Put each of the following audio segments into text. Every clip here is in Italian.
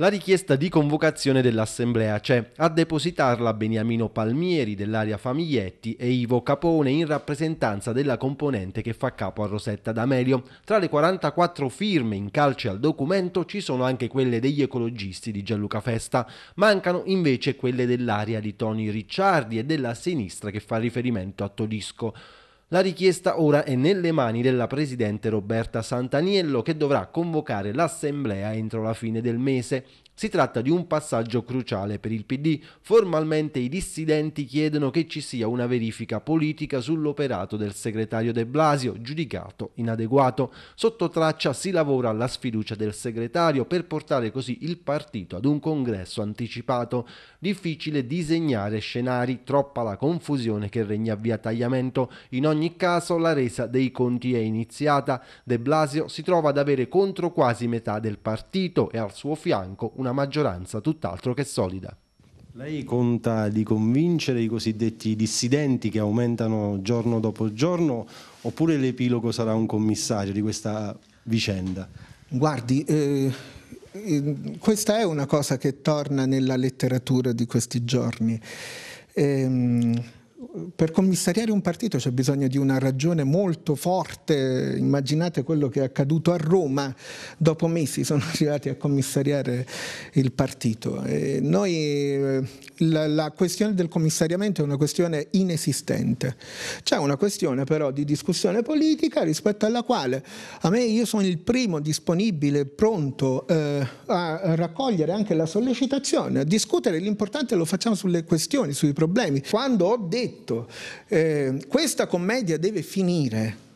la richiesta di convocazione dell'Assemblea c'è. Cioè a depositarla Beniamino Palmieri dell'area Famiglietti e Ivo Capone in rappresentanza della componente che fa capo a Rosetta D'Amelio. Tra le 44 firme in calce al documento ci sono anche quelle degli ecologisti di Gianluca Festa. Mancano invece quelle dell'area di Toni Ricciardi e della sinistra che fa riferimento a Todisco. La richiesta ora è nelle mani della Presidente Roberta Santaniello che dovrà convocare l'Assemblea entro la fine del mese si tratta di un passaggio cruciale per il PD. Formalmente i dissidenti chiedono che ci sia una verifica politica sull'operato del segretario De Blasio, giudicato inadeguato. Sotto traccia si lavora alla sfiducia del segretario per portare così il partito ad un congresso anticipato. Difficile disegnare scenari, troppa la confusione che regna via tagliamento. In ogni caso la resa dei conti è iniziata. De Blasio si trova ad avere contro quasi metà del partito e al suo fianco una una maggioranza tutt'altro che solida. Lei conta di convincere i cosiddetti dissidenti che aumentano giorno dopo giorno oppure l'epilogo sarà un commissario di questa vicenda? Guardi, eh, eh questa è una cosa che torna nella letteratura di questi giorni. Ehm, per commissariare un partito c'è bisogno di una ragione molto forte, immaginate quello che è accaduto a Roma, dopo mesi sono arrivati a commissariare il partito. E noi, eh, la, la, questione del commissariamento è una questione inesistente, c'è una questione però di discussione politica rispetto alla quale a me io sono il primo disponibile, pronto eh, a raccogliere anche la sollecitazione, a discutere, l'importante lo facciamo sulle questioni, sui problemi. Quando ho detto detto, eh, questa commedia deve finire.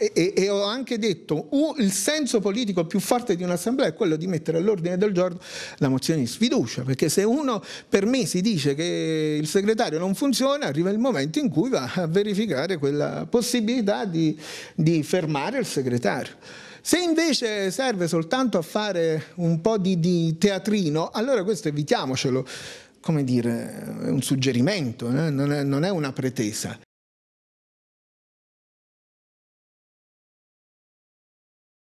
E, e, e, ho anche detto uh, il senso politico più forte di un'assemblea è quello di mettere all'ordine del giorno la mozione di sfiducia, perché se uno per me si dice che il segretario non funziona, arriva il momento in cui va a verificare quella possibilità di, di fermare il segretario. Se invece serve soltanto a fare un po' di, di teatrino, allora questo evitiamocelo come dire, un suggerimento, eh? non, è, non, è, una pretesa.